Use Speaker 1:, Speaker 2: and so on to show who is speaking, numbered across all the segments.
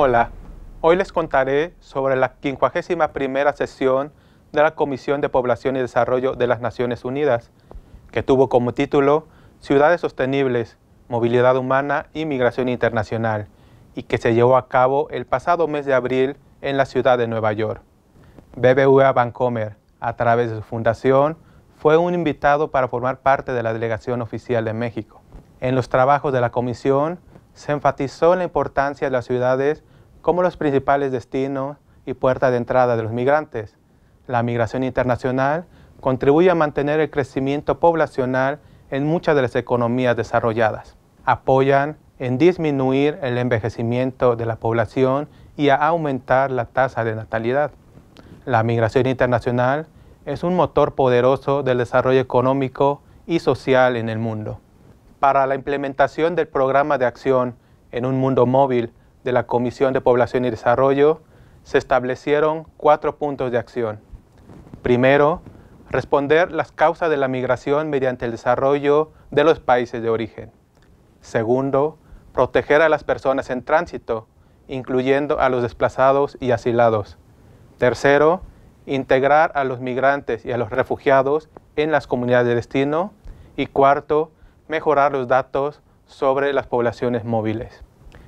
Speaker 1: Hola, hoy les contaré sobre la 51 primera sesión de la Comisión de Población y Desarrollo de las Naciones Unidas, que tuvo como título Ciudades Sostenibles, Movilidad Humana y Migración Internacional, y que se llevó a cabo el pasado mes de abril en la ciudad de Nueva York. BBVA Bancomer, a través de su fundación, fue un invitado para formar parte de la delegación oficial de México. En los trabajos de la comisión se enfatizó la importancia de las ciudades como los principales destinos y puertas de entrada de los migrantes. La migración internacional contribuye a mantener el crecimiento poblacional en muchas de las economías desarrolladas. Apoyan en disminuir el envejecimiento de la población y a aumentar la tasa de natalidad. La migración internacional es un motor poderoso del desarrollo económico y social en el mundo para la implementación del programa de acción en un mundo móvil de la Comisión de Población y Desarrollo, se establecieron cuatro puntos de acción. Primero, responder las causas de la migración mediante el desarrollo de los países de origen. Segundo, proteger a las personas en tránsito, incluyendo a los desplazados y asilados. Tercero, integrar a los migrantes y a los refugiados en las comunidades de destino. Y cuarto, mejorar los datos sobre las poblaciones móviles.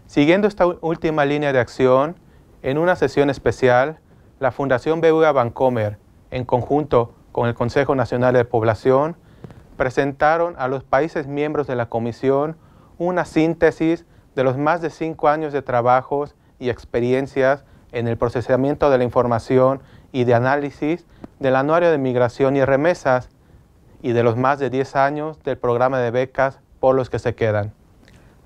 Speaker 1: Siguiendo esta última línea de acción, en una sesión especial, la Fundación BBVA Bancomer, en conjunto con el Consejo Nacional de Población, presentaron a los países miembros de la Comisión una síntesis de los más de cinco años de trabajos y experiencias en el procesamiento de la información y de análisis del anuario de migración y remesas y de los más de 10 años del programa de becas por los que se quedan.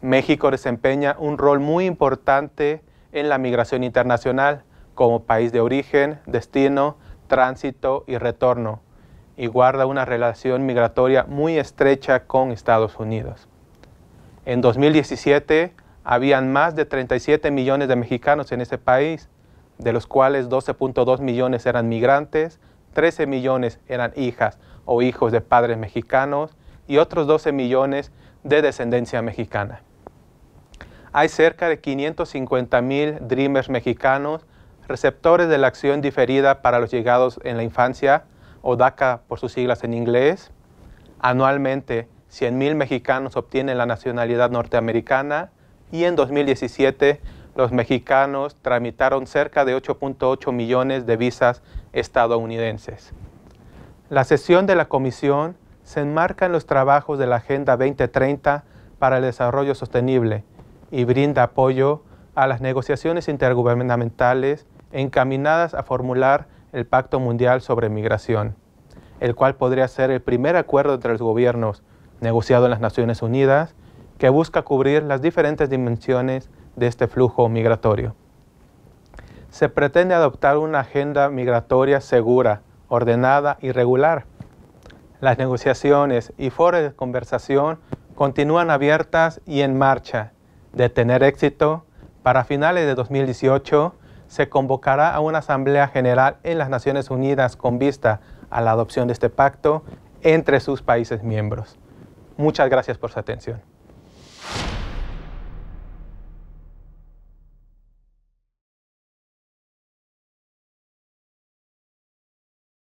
Speaker 1: México desempeña un rol muy importante en la migración internacional como país de origen, destino, tránsito y retorno, y guarda una relación migratoria muy estrecha con Estados Unidos. En 2017 habían más de 37 millones de mexicanos en ese país, de los cuales 12.2 millones eran migrantes, 13 millones eran hijas o hijos de padres mexicanos y otros 12 millones de descendencia mexicana. Hay cerca de 550 mil Dreamers mexicanos, receptores de la acción diferida para los llegados en la infancia, o DACA por sus siglas en inglés. Anualmente, 100 mil mexicanos obtienen la nacionalidad norteamericana y en 2017 los mexicanos tramitaron cerca de 8.8 millones de visas estadounidenses. La sesión de la comisión se enmarca en los trabajos de la Agenda 2030 para el Desarrollo Sostenible y brinda apoyo a las negociaciones intergubernamentales encaminadas a formular el Pacto Mundial sobre Migración, el cual podría ser el primer acuerdo entre los gobiernos negociado en las Naciones Unidas que busca cubrir las diferentes dimensiones de este flujo migratorio. Se pretende adoptar una agenda migratoria segura, ordenada y regular. Las negociaciones y foros de conversación continúan abiertas y en marcha. De tener éxito, para finales de 2018 se convocará a una Asamblea General en las Naciones Unidas con vista a la adopción de este pacto entre sus países miembros. Muchas gracias por su atención.